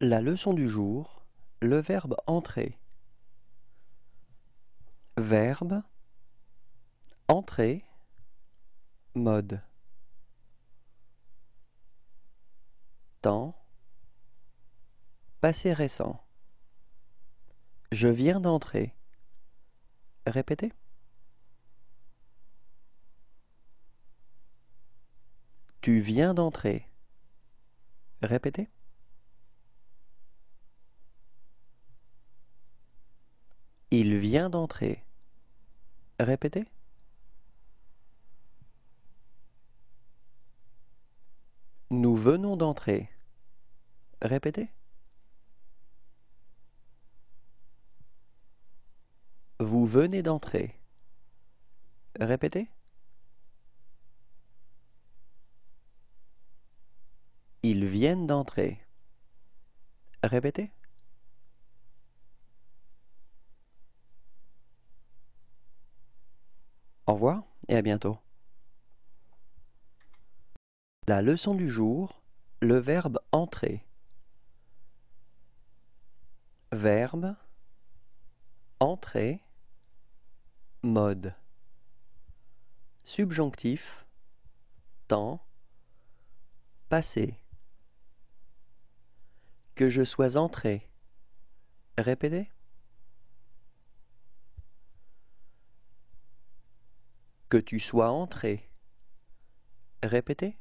La leçon du jour, le verbe entrer. Verbe entrer mode temps passé récent. Je viens d'entrer. Répétez. Tu viens d'entrer. Répétez. vient d'entrer. Répétez. Nous venons d'entrer. Répétez. Vous venez d'entrer. Répétez. Ils viennent d'entrer. Répétez. Au revoir et à bientôt. La leçon du jour, le verbe entrer. Verbe entrer mode subjonctif temps passé que je sois entré. Répétez. que tu sois entré. Répétez.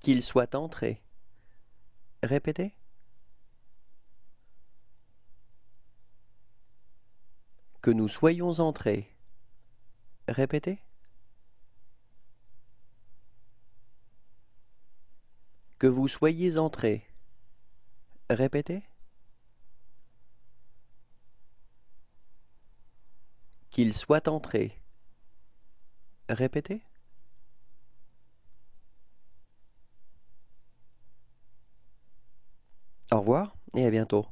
Qu'il soit entré. Répétez. Que nous soyons entrés. Répétez. Que vous soyez entrés. Répétez. Qu'il soit entré. Répétez. Au revoir et à bientôt.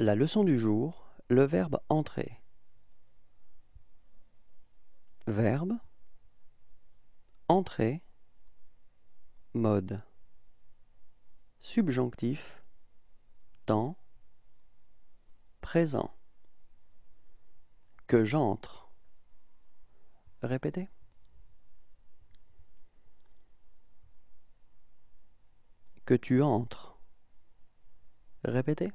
La leçon du jour, le verbe entrer. Verbe entrer mode subjonctif présent. Que j'entre. Répétez. Que tu entres. Répétez.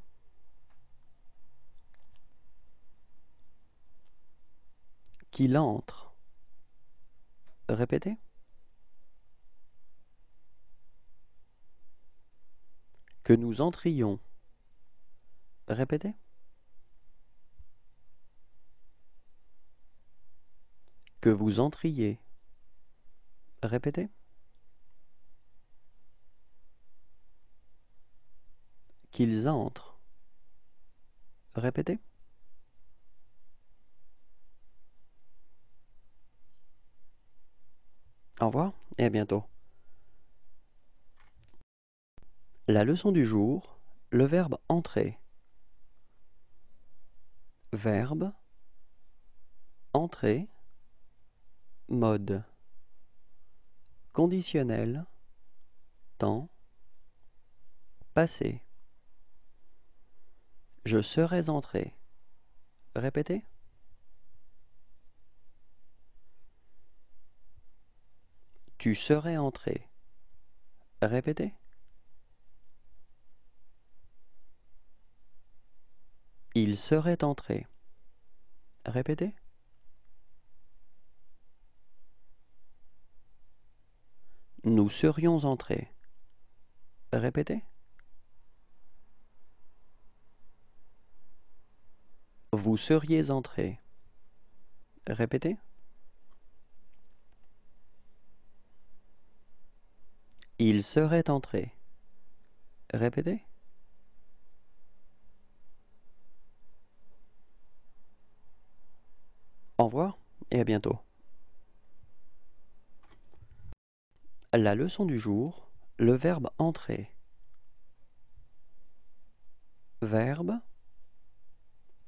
Qu'il entre. Répétez. Que nous entrions. Répétez. que vous entriez. Répétez. Qu'ils entrent. Répétez. Au revoir et à bientôt. La leçon du jour, le verbe entrer. Verbe entrer mode conditionnel temps passé je serais entré répétez tu serais entré répétez il serait entré répétez nous serions entrés. Répétez. Vous seriez entrés. Répétez. Il serait entré. Répétez. Au revoir et à bientôt. La leçon du jour, le verbe entrer. Verbe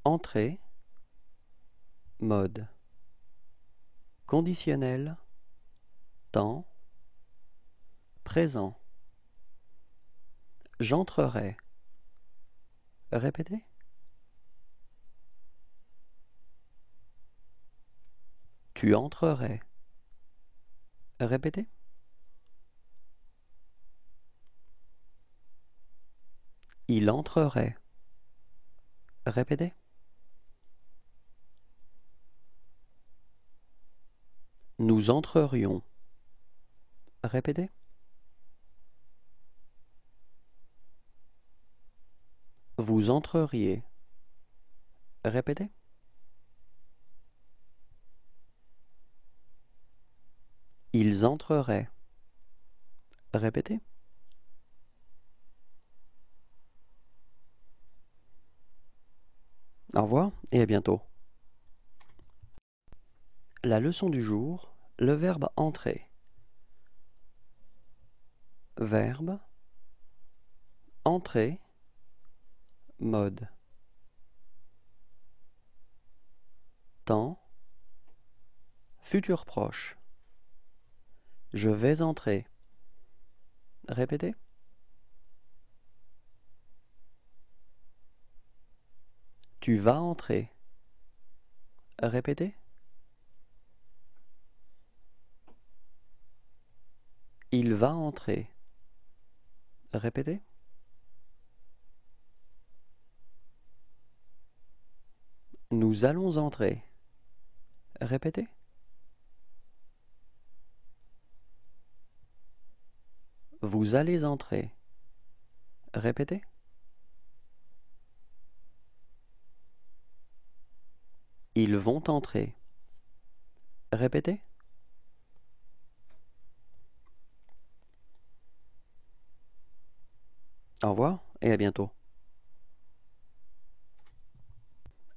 entrer mode conditionnel temps présent j'entrerai répétez tu entrerais répétez Il entrerait. Répétez. Nous entrerions. Répétez. Vous entreriez. Répétez. Ils entreraient. Répétez. Au revoir et à bientôt. La leçon du jour, le verbe entrer. Verbe entrer mode temps futur proche. Je vais entrer. Répétez. Tu vas entrer. Répétez. Il va entrer. Répétez. Nous allons entrer. Répétez. Vous allez entrer. Répétez. Ils vont entrer. Répétez. Au revoir et à bientôt.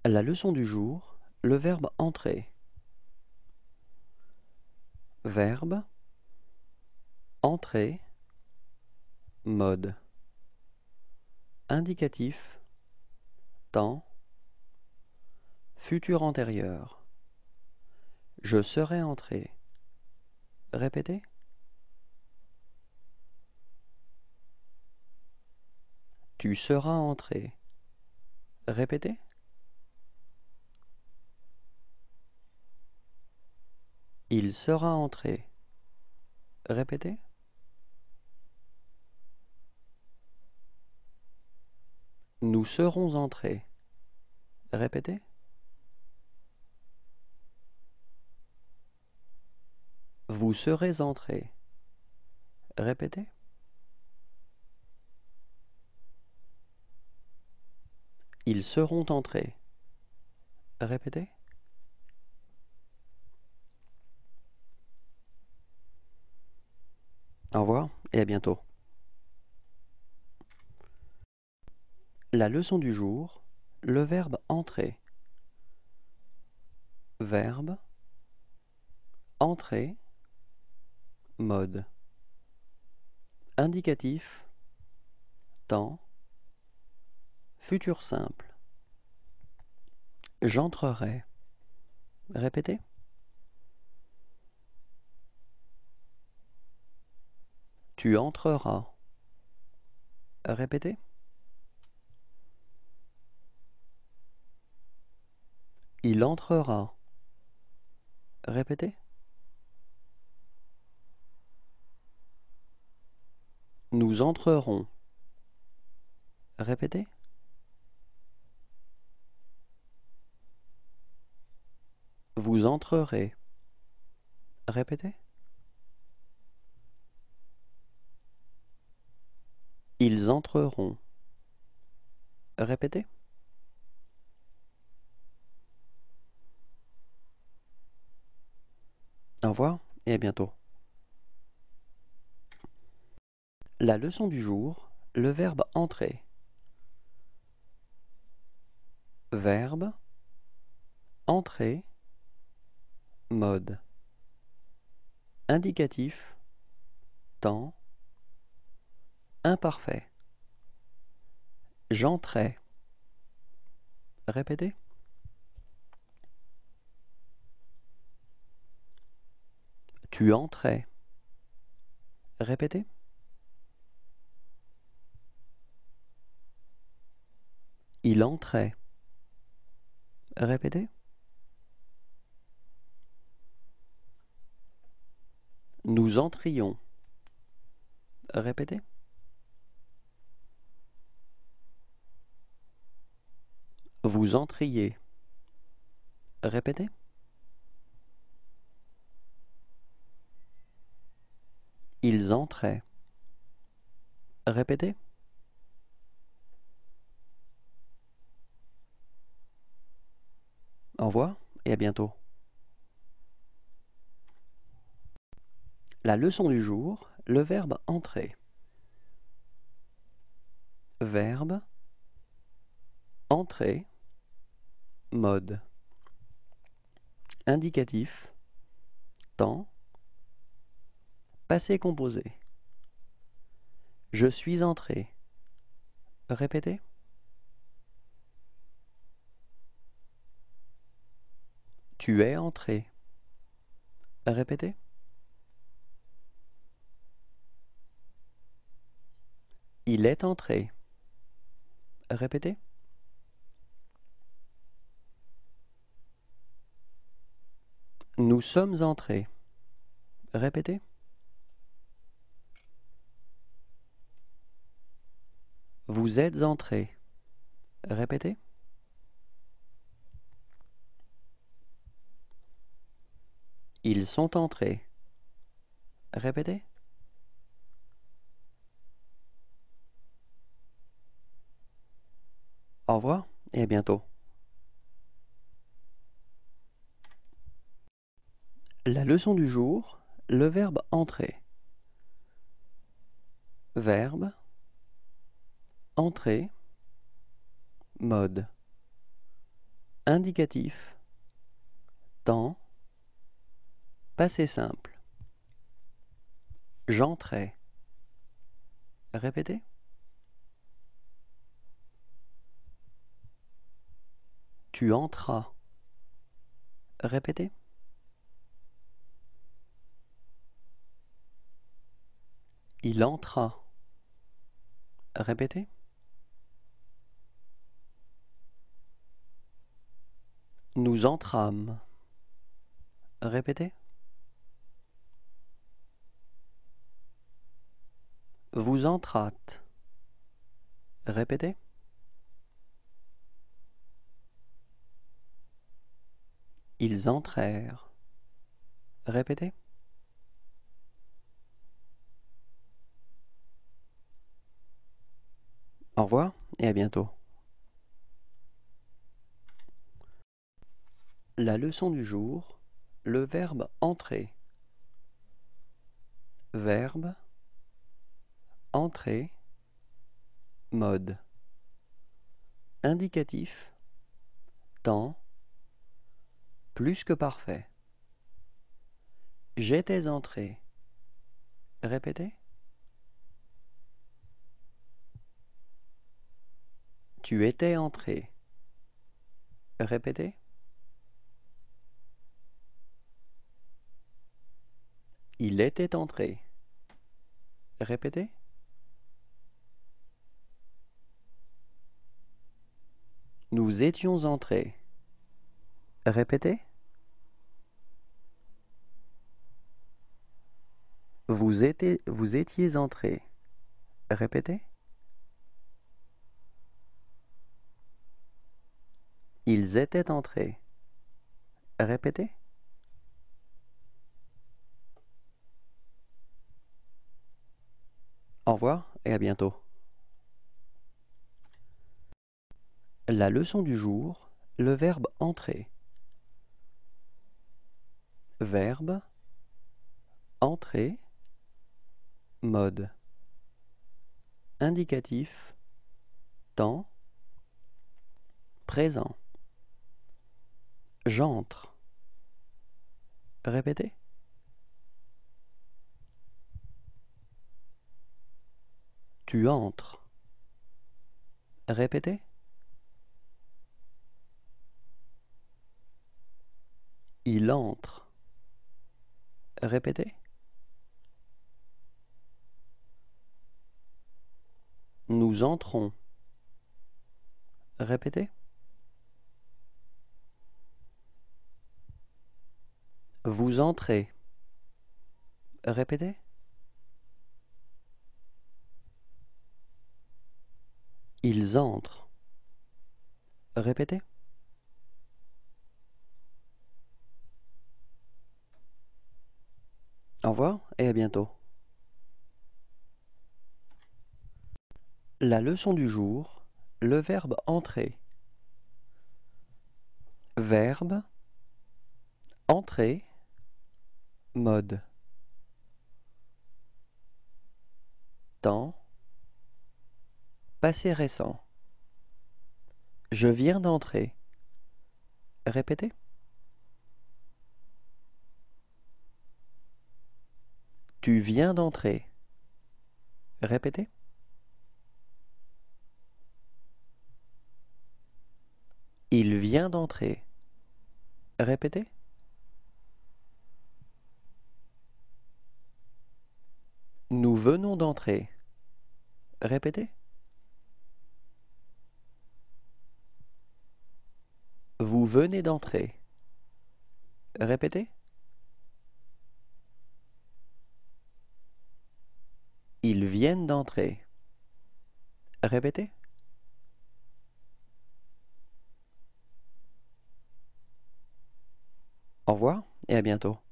La leçon du jour, le verbe entrer. Verbe entrer mode indicatif temps Futur antérieur. Je serai entré. Répétez. Tu seras entré. Répétez. Il sera entré. Répétez. Nous serons entrés. Répétez. Vous serez entrés. Répétez. Ils seront entrés. Répétez. Au revoir et à bientôt. La leçon du jour, le verbe entrer. Verbe entrer mode Indicatif temps futur simple J'entrerai Répétez Tu entreras Répétez Il entrera Répétez Nous entrerons. Répétez. Vous entrerez. Répétez. Ils entreront. Répétez. Au revoir et à bientôt. La leçon du jour, le verbe entrer. Verbe entrer mode indicatif temps imparfait j'entrais répétez tu entrais répétez Il entrait. Répétez. Nous entrions. Répétez. Vous entriez. Répétez. Ils entraient. Répétez. Au revoir et à bientôt. La leçon du jour, le verbe entrer. Verbe entrer mode indicatif temps passé composé. Je suis entré. Répétez. Tu es entré. Répétez. Il est entré. Répétez. Nous sommes entrés. Répétez. Vous êtes entré. Répétez. sont entrés. Répétez. Au revoir et à bientôt. La leçon du jour, le verbe entrer. Verbe entrer mode indicatif temps Passé simple. J'entrais. Répétez. Tu entras. Répétez. Il entra. Répétez. Nous entrâmes. Répétez. Vous entrâtes. Répétez. Ils entrèrent. Répétez. Au revoir et à bientôt. La leçon du jour, le verbe entrer. Verbe Entrée Mode Indicatif Temps Plus que parfait J'étais entré Répétez Tu étais entré Répétez Il était entré Répétez Nous étions entrés. Répétez. Vous, étiez, vous étiez entrés. Répétez. Ils étaient entrés. Répétez. Au revoir et à bientôt. La leçon du jour, le verbe entrer. Verbe entrer mode indicatif temps présent j'entre répétez tu entres répétez Il entre. Répétez. Nous entrons. Répétez. Vous entrez. Répétez. Ils entrent. Répétez. Au revoir et à bientôt. La leçon du jour, le verbe entrer. Verbe entrer mode temps passé récent. Je viens d'entrer. Répétez. Tu viens d'entrer. Répétez. Il vient d'entrer. Répétez. Nous venons d'entrer. Répétez. Vous venez d'entrer. Répétez. viennent d'entrer. Répétez. Au revoir et à bientôt.